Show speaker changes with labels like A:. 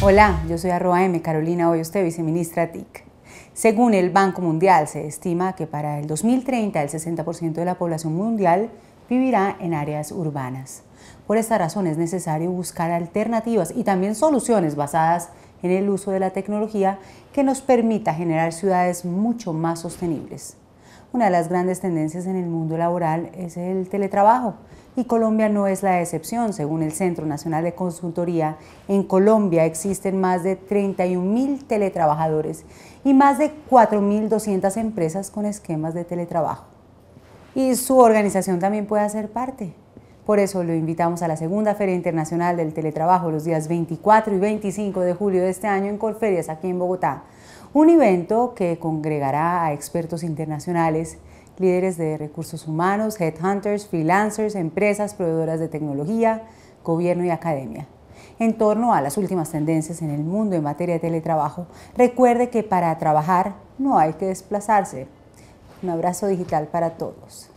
A: Hola, yo soy arroba M. Carolina hoy usted viceministra TIC. Según el Banco Mundial, se estima que para el 2030 el 60% de la población mundial vivirá en áreas urbanas. Por esta razón es necesario buscar alternativas y también soluciones basadas en el uso de la tecnología que nos permita generar ciudades mucho más sostenibles. Una de las grandes tendencias en el mundo laboral es el teletrabajo y Colombia no es la excepción. Según el Centro Nacional de Consultoría, en Colombia existen más de 31.000 teletrabajadores y más de 4.200 empresas con esquemas de teletrabajo. Y su organización también puede hacer parte. Por eso lo invitamos a la segunda Feria Internacional del Teletrabajo los días 24 y 25 de julio de este año en Colferias, aquí en Bogotá un evento que congregará a expertos internacionales, líderes de recursos humanos, headhunters, freelancers, empresas, proveedoras de tecnología, gobierno y academia. En torno a las últimas tendencias en el mundo en materia de teletrabajo, recuerde que para trabajar no hay que desplazarse. Un abrazo digital para todos.